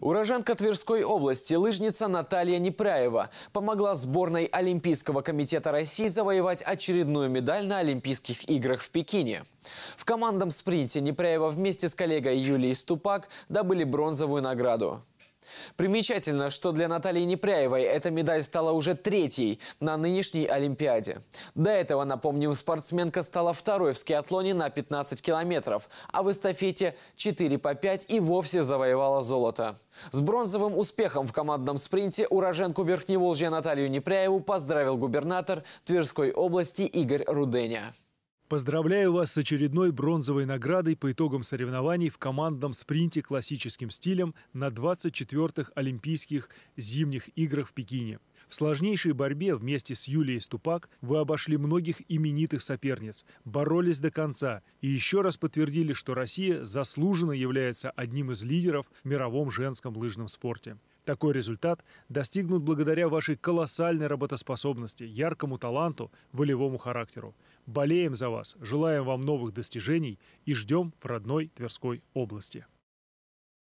Уроженка Тверской области, лыжница Наталья Непряева, помогла сборной Олимпийского комитета России завоевать очередную медаль на Олимпийских играх в Пекине. В командном спринте Непряева вместе с коллегой Юлией Ступак добыли бронзовую награду. Примечательно, что для Натальи Непряевой эта медаль стала уже третьей на нынешней Олимпиаде. До этого, напомним, спортсменка стала второй в скиатлоне на 15 километров, а в эстафете 4 по 5 и вовсе завоевала золото. С бронзовым успехом в командном спринте уроженку Верхневолжья Наталью Непряеву поздравил губернатор Тверской области Игорь Руденя. Поздравляю вас с очередной бронзовой наградой по итогам соревнований в командном спринте классическим стилем на 24-х Олимпийских зимних играх в Пекине. В сложнейшей борьбе вместе с Юлией Ступак вы обошли многих именитых соперниц, боролись до конца и еще раз подтвердили, что Россия заслуженно является одним из лидеров в мировом женском лыжном спорте. Такой результат достигнут благодаря вашей колоссальной работоспособности, яркому таланту, волевому характеру. Болеем за вас, желаем вам новых достижений и ждем в родной Тверской области.